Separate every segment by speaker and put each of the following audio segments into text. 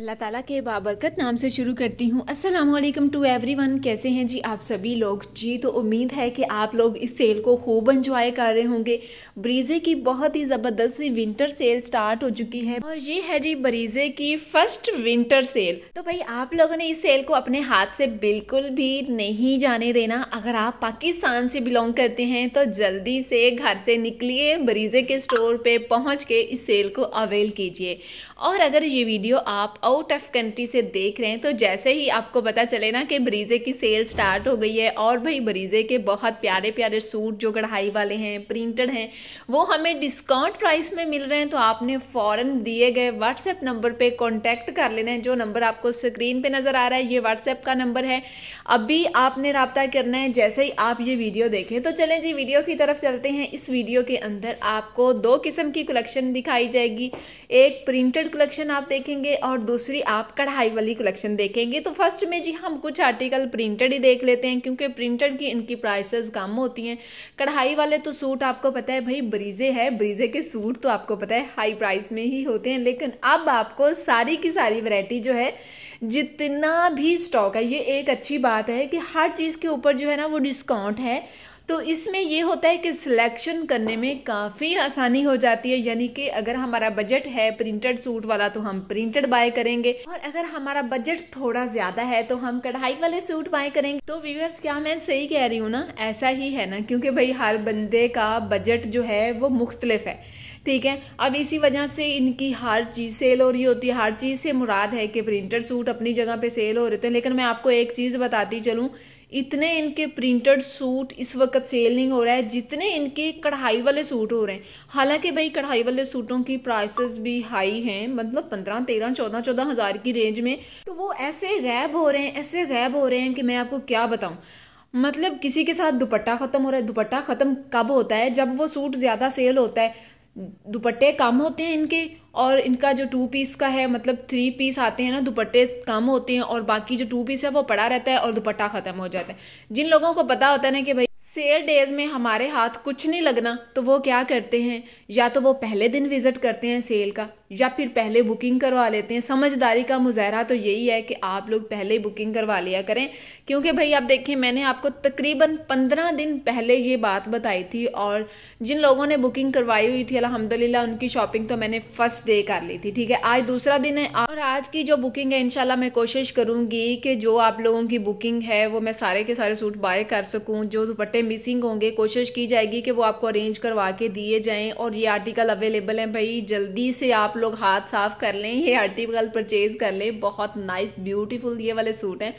Speaker 1: अल्लाह ताला के बाबरकत नाम से शुरू करती हूँ अस्सलाम वालेकुम टू एवरीवन कैसे हैं जी आप सभी लोग जी तो उम्मीद है कि आप लोग इस सेल को खूब इंजॉय कर रहे होंगे ब्रीजे की बहुत ही ज़बरदस्त सी विंटर सेल स्टार्ट हो चुकी है और ये है जी ब्रीजे की फर्स्ट विंटर सेल तो भाई आप लोगों ने इस सेल को अपने हाथ से बिल्कुल भी नहीं जाने देना अगर आप पाकिस्तान से बिलोंग करते हैं तो जल्दी से घर से निकलिए ब्रीजे के स्टोर पर पहुँच के इस सेल को अवेल कीजिए और अगर ये वीडियो आप आउट ऑफ कंट्री से देख रहे हैं तो जैसे ही आपको पता चले ना कि बरीजे की सेल स्टार्ट हो गई है और भाई बरीजे के बहुत प्यारे प्यारे सूट जो कढ़ाई वाले हैं प्रिंटेड हैं वो हमें डिस्काउंट प्राइस में मिल रहे हैं तो आपने फ़ौर दिए गए व्हाट्सएप नंबर पर कॉन्टैक्ट कर लेना है जो नंबर आपको स्क्रीन पर नज़र आ रहा है ये व्हाट्सएप का नंबर है अभी आपने रबता करना है जैसे ही आप ये वीडियो देखें तो चलें जी वीडियो की तरफ चलते हैं इस वीडियो के अंदर आपको दो किस्म की कलेक्शन दिखाई जाएगी एक प्रिंटेड कलेक्शन आप देखेंगे और दूसरी दूसरी आप कढ़ाई वाली कलेक्शन देखेंगे तो फर्स्ट में जी हम कुछ आर्टिकल प्रिंटेड ही देख लेते हैं क्योंकि प्रिंटेड की इनकी प्राइसेस कम होती हैं कढ़ाई वाले तो सूट आपको पता है भाई ब्रीजे है ब्रीजे के सूट तो आपको पता है हाई प्राइस में ही होते हैं लेकिन अब आपको सारी की सारी वरायटी जो है जितना भी स्टॉक है ये एक अच्छी बात है कि हर चीज़ के ऊपर जो है ना वो डिस्काउंट है तो इसमें ये होता है कि सिलेक्शन करने में काफ़ी आसानी हो जाती है यानी कि अगर हमारा बजट है प्रिंटेड सूट वाला तो हम प्रिंटेड बाय करेंगे और अगर हमारा बजट थोड़ा ज़्यादा है तो हम कढ़ाई वाले सूट बाय करेंगे तो व्यूअर्स क्या मैं सही कह रही हूँ ना ऐसा ही है ना क्योंकि भाई हर बंदे का बजट जो है वो मुख्तलिफ है ठीक है अब इसी वजह से इनकी हर चीज़ सेल हो रही होती है हर चीज़ से मुराद है कि प्रिंटेड सूट अपनी जगह पे सेल हो रहे थे लेकिन मैं आपको एक चीज़ बताती चलूँ इतने इनके प्रिंटेड सूट इस वक्त सेल नहीं हो रहा है जितने इनके कढ़ाई वाले सूट हो रहे हैं हालांकि भाई कढ़ाई वाले सूटों की प्राइसेस भी हाई हैं मतलब पंद्रह तेरह चौदह चौदह हज़ार की रेंज में तो वो ऐसे गैब हो रहे हैं ऐसे गैब हो रहे हैं कि मैं आपको क्या बताऊँ मतलब किसी के साथ दुपट्टा ख़त्म हो रहा है दुपट्टा ख़त्म कब होता है जब वो सूट ज़्यादा सेल होता है दुपट्टे कम होते हैं इनके और इनका जो टू पीस का है मतलब थ्री पीस आते हैं ना दुपट्टे कम होते हैं और बाकी जो टू पीस है वो पड़ा रहता है और दुपट्टा ख़त्म हो जाता है जिन लोगों को पता होता है ना कि भाई सेल डेज में हमारे हाथ कुछ नहीं लगना तो वो क्या करते हैं या तो वो पहले दिन विज़िट करते हैं सेल का या फिर पहले बुकिंग करवा लेते हैं समझदारी का मुजाहरा तो यही है कि आप लोग पहले ही बुकिंग करवा लिया करें क्योंकि भाई आप देखें मैंने आपको तकरीबन पंद्रह दिन पहले ये बात बताई थी और जिन लोगों ने बुकिंग करवाई हुई थी अलहमदिल्ला उनकी शॉपिंग तो मैंने फर्स्ट डे कर ली थी ठीक है आज दूसरा दिन है और आज की जो बुकिंग है इनशाला मैं कोशिश करूँगी कि जो आप लोगों की बुकिंग है वो मैं सारे के सारे सूट बाय कर सकूँ जो दुपट्टे मिसिंग होंगे कोशिश की जाएगी कि वो आपको अरेंज करवा के दिए जाएँ और ये आर्टिकल अवेलेबल है भाई जल्दी से आप लोग हाथ साफ कर लें ये आर्टिकल परचेज कर लें बहुत नाइस ब्यूटीफुल ये वाले सूट हैं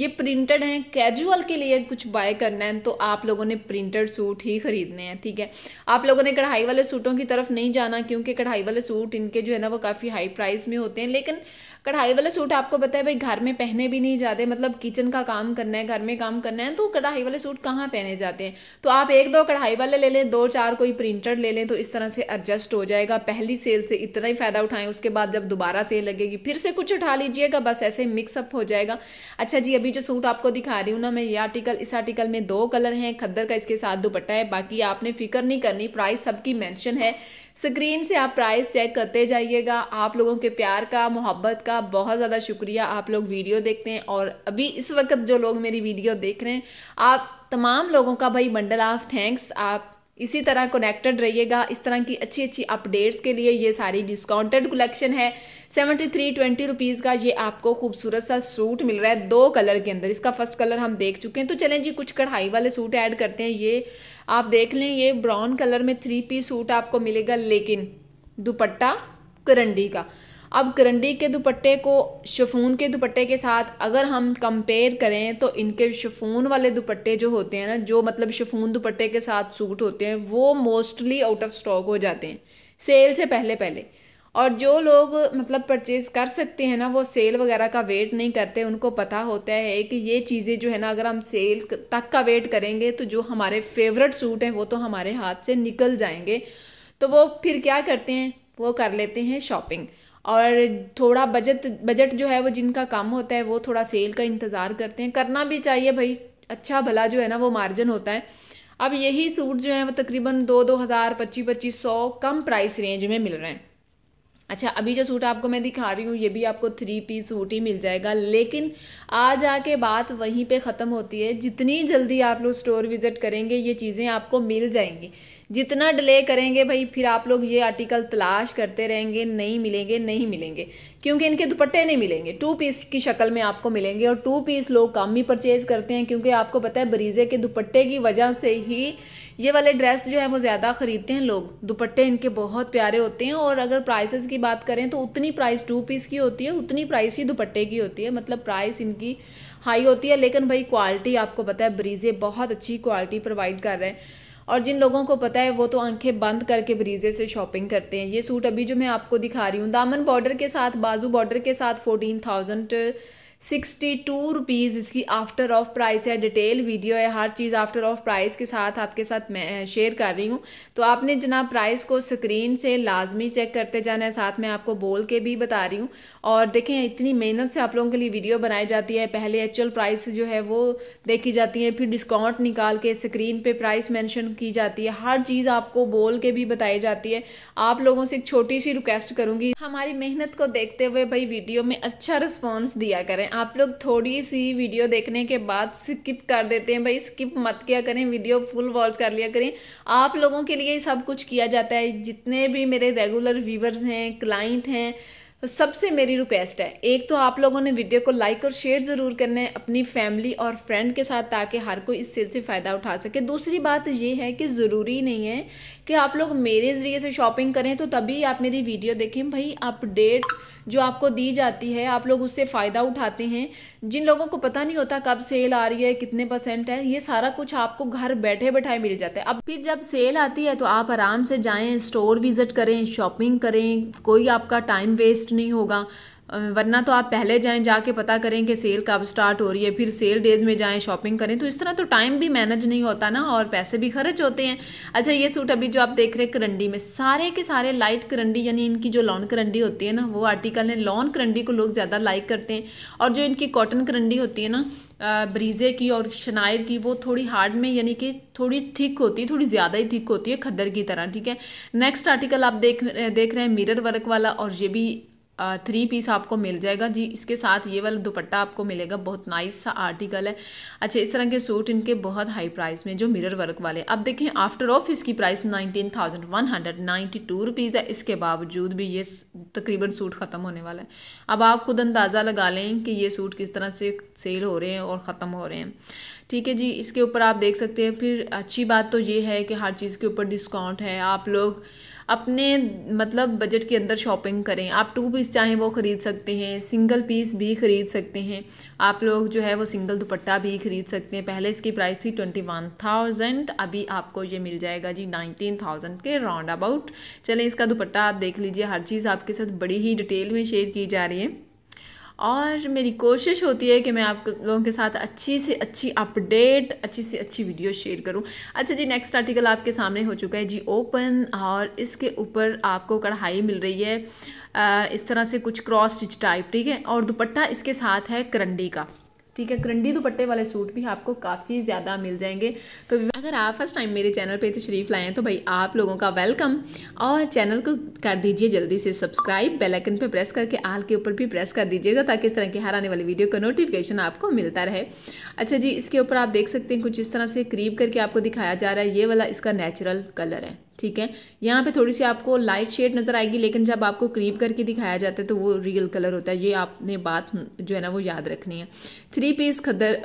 Speaker 1: ये प्रिंटेड हैं कैजुअल के लिए कुछ बाय करना है तो आप लोगों ने प्रिंटेड सूट ही खरीदने हैं ठीक है आप लोगों ने कढ़ाई वाले सूटों की तरफ नहीं जाना क्योंकि कढ़ाई वाले सूट इनके जो है ना वो काफ़ी हाई प्राइस में होते हैं लेकिन कढ़ाई वाला सूट आपको पता है भाई घर में पहने भी नहीं जाते मतलब किचन का काम करना है घर में काम करना है तो कढ़ाई वाले सूट कहाँ पहने जाते हैं तो आप एक दो कढ़ाई वाले ले लें दो चार कोई प्रिंटेड ले लें तो इस तरह से एडजस्ट हो जाएगा पहली सेल से इतना ही फ़ायदा उठाएं उसके बाद जब दोबारा सेल लगेगी फिर से कुछ उठा लीजिएगा बस ऐसे मिक्सअप हो जाएगा अच्छा जी अभी जो सूट आपको दिखा रही हूँ ना मैं ये आर्टिकल इस आर्टिकल में दो कलर हैं खद्दर का इसके साथ दुपट्टा है बाकी आपने फिक्र नहीं करनी प्राइस सबकी मैंशन है स्क्रीन से आप प्राइस चेक करते जाइएगा आप लोगों के प्यार का मोहब्बत का बहुत ज़्यादा शुक्रिया आप लोग वीडियो देखते हैं और अभी इस वक्त जो लोग मेरी वीडियो देख रहे हैं आप तमाम लोगों का भाई बंडल ऑफ थैंक्स आप इसी तरह कनेक्टेड रहिएगा इस तरह की अच्छी अच्छी अपडेट्स के लिए ये सारी डिस्काउंटेड कलेक्शन है सेवेंटी थ्री ट्वेंटी रुपीज़ का ये आपको खूबसूरत सा सूट मिल रहा है दो कलर के अंदर इसका फर्स्ट कलर हम देख चुके हैं तो चलें जी कुछ कढ़ाई वाले सूट ऐड करते हैं ये आप देख लें ये ब्राउन कलर में थ्री पीस सूट आपको मिलेगा लेकिन दुपट्टा करंडी का अब करंडी के दुपट्टे को शफून के दुपट्टे के साथ अगर हम कंपेयर करें तो इनके शफून वाले दुपट्टे जो होते हैं ना जो मतलब शफून दुपट्टे के साथ सूट होते हैं वो मोस्टली आउट ऑफ स्टॉक हो जाते हैं सेल से पहले पहले और जो लोग मतलब परचेज़ कर सकते हैं ना वो सेल वगैरह का वेट नहीं करते उनको पता होता है कि ये चीज़ें जो है ना अगर हम सेल तक का वेट करेंगे तो जो हमारे फेवरेट सूट हैं वो तो हमारे हाथ से निकल जाएंगे तो वो फिर क्या करते हैं वो कर लेते हैं शॉपिंग और थोड़ा बजट बजट जो है वो जिनका कम होता है वो थोड़ा सेल का इंतज़ार करते हैं करना भी चाहिए भाई अच्छा भला जो है ना वो मार्जिन होता है अब यही सूट जो है वो तकरीबन दो दो हज़ार पच्चीस पच्चीस सौ कम प्राइस रेंज में मिल रहे हैं अच्छा अभी जो सूट आपको मैं दिखा रही हूँ ये भी आपको थ्री पीस सूट ही मिल जाएगा लेकिन आज आके बात वहीं पे ख़त्म होती है जितनी जल्दी आप लोग स्टोर विज़िट करेंगे ये चीज़ें आपको मिल जाएंगी जितना डिले करेंगे भाई फिर आप लोग ये आर्टिकल तलाश करते रहेंगे नहीं मिलेंगे नहीं मिलेंगे क्योंकि इनके दुपट्टे नहीं मिलेंगे टू पीस की शक्ल में आपको मिलेंगे और टू पीस लोग कम ही परचेज़ करते हैं क्योंकि आपको पता है बरीज़े के दुपट्टे की वजह से ही ये वाले ड्रेस जो है वो ज़्यादा ख़रीदते हैं लोग दुपट्टे इनके बहुत प्यारे होते हैं और अगर प्राइसेस की बात करें तो उतनी प्राइस टू पीस की होती है उतनी प्राइस ही दुपट्टे की होती है मतलब प्राइस इनकी हाई होती है लेकिन भाई क्वालिटी आपको पता है ब्रीजे बहुत अच्छी क्वालिटी प्रोवाइड कर रहे हैं और जिन लोगों को पता है वो तो आंखें बंद करके ब्रीजे से शॉपिंग करते हैं ये सूट अभी जो मैं आपको दिखा रही हूँ दामन बॉर्डर के साथ बाजू बॉर्डर के साथ fourteen thousand sixty two rupees इसकी आफ्टर ऑफ प्राइस है डिटेल वीडियो है हर चीज़ आफ्टर ऑफ प्राइस के साथ आपके साथ मैं शेयर कर रही हूँ तो आपने जनाब प्राइस को स्क्रीन से लाजमी चेक करते जाना है साथ में आपको बोल के भी बता रही हूँ और देखें इतनी मेहनत से आप लोगों के लिए वीडियो बनाई जाती है पहले एक्चुअल प्राइस जो है वो देखी जाती है फिर डिस्काउंट निकाल के स्क्रीन पर प्राइस मैंशन की जाती है हर चीज़ आपको बोल के भी बताई जाती है आप लोगों से एक छोटी सी रिक्वेस्ट करूँगी हमारी मेहनत को देखते हुए भाई वीडियो में अच्छा रिस्पॉन्स दिया करें आप लोग थोड़ी सी वीडियो देखने के बाद स्किप कर देते हैं भाई स्किप मत किया करें वीडियो फुल वॉच कर लिया करें आप लोगों के लिए सब कुछ किया जाता है जितने भी मेरे रेगुलर व्यूवर्स हैं क्लाइंट हैं तो सबसे मेरी रिक्वेस्ट है एक तो आप लोगों ने वीडियो को लाइक और शेयर ज़रूर करना है अपनी फैमिली और फ्रेंड के साथ ताकि हर कोई इस सेल से फ़ायदा उठा सके दूसरी बात ये है कि ज़रूरी नहीं है कि आप लोग मेरे ज़रिए से शॉपिंग करें तो तभी आप मेरी वीडियो देखें भाई अपडेट जो आपको दी जाती है आप लोग उससे फ़ायदा उठाते हैं जिन लोगों को पता नहीं होता कब सेल आ रही है कितने परसेंट है ये सारा कुछ आपको घर बैठे बैठाए मिल जाता है अब फिर जब सेल आती है तो आप आराम से जाएँ स्टोर विज़िट करें शॉपिंग करें कोई आपका टाइम वेस्ट वेस्ट नहीं होगा वरना तो आप पहले जाएं जाके पता करें कि सेल कब स्टार्ट हो रही है फिर सेल डेज़ में जाएं शॉपिंग करें तो इस तरह तो टाइम भी मैनेज नहीं होता ना और पैसे भी खर्च होते हैं अच्छा ये सूट अभी जो आप देख रहे हैं करंडी में सारे के सारे लाइट करंडी यानी इनकी जो लॉन करंडी होती है ना वो आर्टिकल है लॉन करंडी को लोग ज़्यादा लाइक करते हैं और जो इनकी कॉटन करंडी होती है ना ब्रीज़े की और शनायर की वो थोड़ी हार्ड में यानी कि थोड़ी थिक होती है थोड़ी ज़्यादा ही थिक होती है खद्दर की तरह ठीक है नेक्स्ट आर्टिकल आप देख देख रहे हैं मिरर वर्क वाला और ये भी थ्री पीस आपको मिल जाएगा जी इसके साथ ये वाला दुपट्टा आपको मिलेगा बहुत नाइस सा आर्टिकल है अच्छा इस तरह के सूट इनके बहुत हाई प्राइस में जो मिरर वर्क वाले अब देखें आफ्टर ऑफ इसकी price nineteen thousand one hundred ninety two rupees है इसके बावजूद भी ये तकरीबन सूट ख़त्म होने वाला है अब आप खुद अंदाज़ा लगा लें कि ये सूट किस तरह से सेल हो रहे हैं और ख़त्म हो रहे हैं ठीक है जी इसके ऊपर आप देख सकते हैं फिर अच्छी बात तो ये है कि हर चीज़ के ऊपर डिस्काउंट है आप लोग अपने मतलब बजट के अंदर शॉपिंग करें आप टू पीस चाहें वो ख़रीद सकते हैं सिंगल पीस भी ख़रीद सकते हैं आप लोग जो है वो सिंगल दुपट्टा भी ख़रीद सकते हैं पहले इसकी प्राइस थी ट्वेंटी वन थाउजेंड अभी आपको ये मिल जाएगा जी नाइनटीन थाउजेंड के राउंड अबाउट चलें इसका दुपट्टा आप देख लीजिए हर चीज़ आपके साथ बड़ी ही डिटेल में शेयर की जा रही है और मेरी कोशिश होती है कि मैं आप लोगों के साथ अच्छी से अच्छी अपडेट अच्छी से अच्छी वीडियो शेयर करूं अच्छा जी नेक्स्ट आर्टिकल आपके सामने हो चुका है जी ओपन और इसके ऊपर आपको कढ़ाई मिल रही है आ, इस तरह से कुछ क्रॉस स्टिच टाइप ठीक है और दुपट्टा इसके साथ है करंडी का ठीक है करंडी दुपट्टे वाले सूट भी आपको काफ़ी ज़्यादा मिल जाएंगे तो अगर आप फर्स्ट टाइम मेरे चैनल पे तशरीफ़ लाएँ तो भाई आप लोगों का वेलकम और चैनल को कर दीजिए जल्दी से सब्सक्राइब बेलाइकन पर प्रेस करके आल के ऊपर भी प्रेस कर दीजिएगा ताकि इस तरह की हर आने वाली वीडियो का नोटिफिकेशन आपको मिलता रहे अच्छा जी इसके ऊपर आप देख सकते हैं कुछ इस तरह से करीब करके आपको दिखाया जा रहा है ये वाला इसका नेचुरल कलर है ठीक है यहाँ पे थोड़ी सी आपको लाइट शेड नज़र आएगी लेकिन जब आपको क्रीप करके दिखाया जाता है तो वो रियल कलर होता है ये आपने बात जो है ना वो याद रखनी है थ्री पीस खदर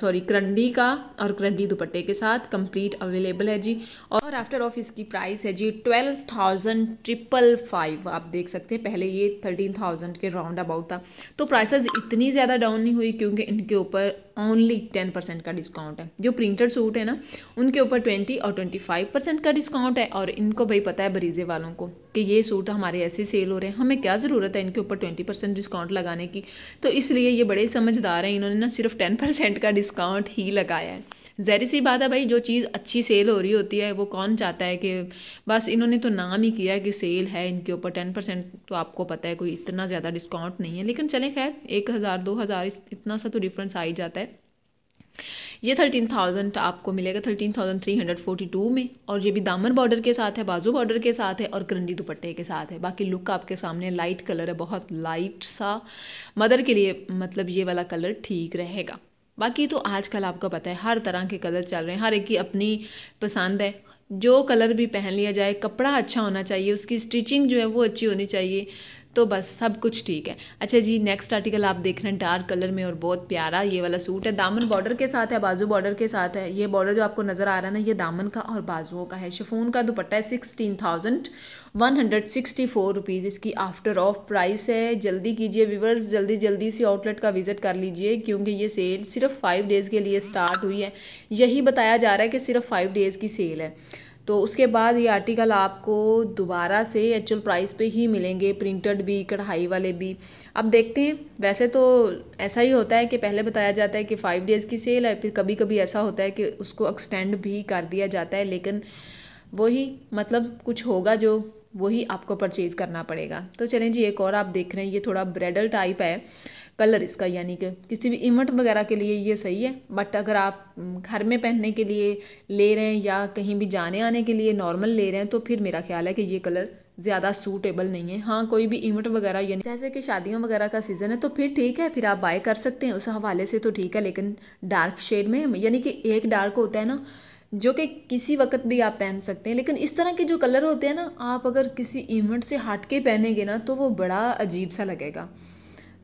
Speaker 1: सॉरी करंडी का और करंडी दुपट्टे के साथ कंप्लीट अवेलेबल है जी और आफ्टर ऑफ इसकी प्राइस है जी ट्वेल्व थाउजेंड ट्रिपल फाइव आप देख सकते हैं पहले ये थर्टीन थाउजेंड के राउंड अबाउट था तो प्राइस इतनी ज़्यादा डाउन नहीं हुई क्योंकि इनके ऊपर ओनली टेन परसेंट का डिस्काउंट है जो प्रिंटेड सूट है ना उनके ऊपर ट्वेंटी और ट्वेंटी फाइव परसेंट का डिस्काउंट और इनको भाई पता है बरीजे वालों को कि ये सूट हमारे ऐसे सेल हो रहे हैं हमें क्या ज़रूरत है इनके ऊपर ट्वेंटी परसेंट डिस्काउंट लगाने की तो इसलिए ये बड़े समझदार हैं इन्होंने ना सिर्फ टेन परसेंट का डिस्काउंट ही लगाया है जहरी सी बात है भाई जो चीज़ अच्छी सेल हो रही होती है वो कौन चाहता है कि बस इन्होंने तो नाम ही किया है कि सेल है इनके ऊपर टेन परसेंट तो आपको पता है कोई इतना ज़्यादा डिस्काउंट नहीं है लेकिन चले खैर एक हज़ार दो हज़ार इतना सा तो डिफरेंस आ ही जाता है ये थर्टीन थाउजेंड आपको मिलेगा thirteen thousand three hundred forty two में और ये भी दामन बॉर्डर के साथ है बाजू बॉर्डर के साथ है और करंडी दुपट्टे के साथ है बाकी लुक आपके सामने लाइट कलर है बहुत लाइट सा मदर के लिए मतलब ये वाला कलर ठीक रहेगा बाकी तो आजकल आपको पता है हर तरह के कलर चल रहे हैं हर एक की अपनी पसंद है जो कलर भी पहन लिया जाए कपड़ा अच्छा होना चाहिए उसकी स्टिचिंग जो है वो अच्छी होनी चाहिए तो बस सब कुछ ठीक है अच्छा जी नेक्स्ट आर्टिकल आप देख रहे हैं डार्क कलर में और बहुत प्यारा ये वाला सूट है दामन बॉर्डर के साथ है बाजू बॉर्डर के साथ है ये बॉर्डर जो आपको नज़र आ रहा है ना ये दामन का और बाजुओं का है शिफोन का दुपट्टा है sixteen thousand one hundred sixty four rupees इसकी आफ्टर ऑफ प्राइस है जल्दी कीजिए व्यूवर्स जल्दी जल्दी से आउटलेट का विज़िट कर लीजिए क्योंकि ये सेल सिर्फ फाइव डेज़ के लिए स्टार्ट हुई है यही बताया जा रहा है कि सिर्फ फाइव डेज़ की सेल है तो उसके बाद ये आर्टिकल आपको दोबारा से एक्चुअल प्राइस पे ही मिलेंगे प्रिंटेड भी कढ़ाई वाले भी अब देखते हैं वैसे तो ऐसा ही होता है कि पहले बताया जाता है कि फ़ाइव डेज़ की सेल है फिर कभी कभी ऐसा होता है कि उसको एक्सटेंड भी कर दिया जाता है लेकिन वही मतलब कुछ होगा जो वही आपको परचेज़ करना पड़ेगा तो चलें जी एक और आप देख रहे हैं ये थोड़ा ब्रेडल टाइप है कलर इसका यानी कि किसी भी इवेंट वगैरह के लिए ये सही है बट अगर आप घर में पहनने के लिए ले रहे हैं या कहीं भी जाने आने के लिए नॉर्मल ले रहे हैं तो फिर मेरा ख्याल है कि ये कलर ज़्यादा सूटेबल नहीं है हाँ कोई भी इवेंट वगैरह यानी जैसे कि शादियों वगैरह का सीज़न है तो फिर ठीक है फिर आप बाय कर सकते हैं उस हवाले से तो ठीक है लेकिन डार्क शेड में यानी कि एक डार्क होता है ना जो कि किसी वक्त भी आप पहन सकते हैं लेकिन इस तरह के जो कलर होते हैं ना आप अगर किसी इवेंट से हट के पहनेंगे ना तो वो बड़ा अजीब सा लगेगा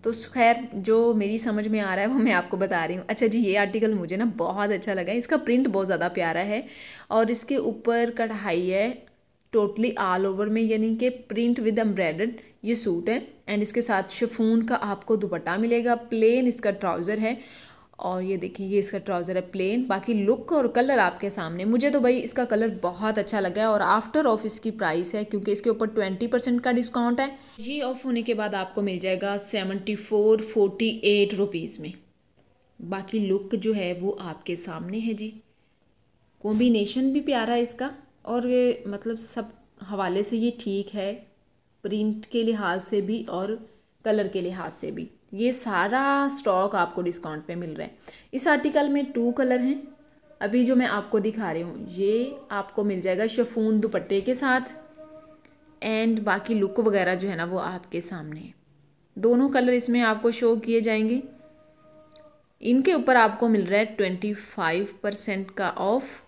Speaker 1: तो खैर जो मेरी समझ में आ रहा है वो मैं आपको बता रही हूँ अच्छा जी ये आर्टिकल मुझे ना बहुत अच्छा लगा इसका प्रिंट बहुत ज़्यादा प्यारा है और इसके ऊपर कढ़ाई है टोटली ऑल ओवर में यानी कि प्रिंट विद एम्ब्रॉयडर्ड ये सूट है एंड इसके साथ शफून का आपको दुपट्टा मिलेगा प्लेन इसका ट्राउज़र है और ये देखिए ये इसका ट्राउज़र है प्लेन बाकी लुक और कलर आपके सामने मुझे तो भाई इसका कलर बहुत अच्छा लगा है और आफ्टर ऑफ इसकी प्राइस है क्योंकि इसके ऊपर ट्वेंटी परसेंट का डिस्काउंट है ये ऑफ होने के बाद आपको मिल जाएगा seventy four forty eight rupees में बाकी लुक जो है वो आपके सामने है जी कॉम्बिनेशन भी प्यारा है इसका और ये मतलब सब हवाले से ये ठीक है प्रिंट के लिहाज से भी और कलर के लिहाज से भी ये सारा स्टॉक आपको डिस्काउंट पे मिल रहा है इस आर्टिकल में टू कलर हैं अभी जो मैं आपको दिखा रही हूँ ये आपको मिल जाएगा शफून दुपट्टे के साथ एंड बाकी लुक वगैरह जो है ना वो आपके सामने है दोनों कलर इसमें आपको शो किए जाएंगे इनके ऊपर आपको मिल रहा है ट्वेंटी फाइव परसेंट का off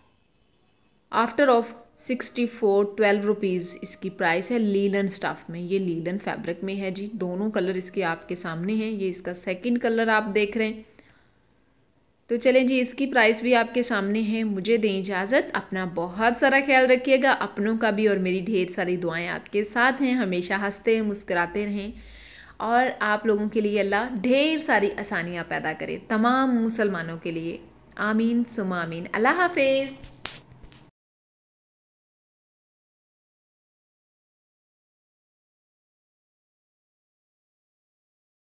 Speaker 1: after off sixty four twelve rupees इसकी प्राइस है लीलन स्टफ़ में ये लीलन फैब्रिक में है जी दोनों कलर इसके आपके सामने हैं ये इसका सेकंड कलर आप देख रहे हैं तो चलें जी इसकी प्राइस भी आपके सामने है मुझे दें इजाज़त अपना बहुत सारा ख्याल रखिएगा अपनों का भी और मेरी ढेर सारी दुआएं आपके साथ हैं हमेशा हंसते मुस्कराते रहें और आप लोगों के लिए अल्लाह ढेर सारी आसानियाँ पैदा करे तमाम मुसलमानों के लिए आमीन सुमा आमीन अल्लाह हाफिज़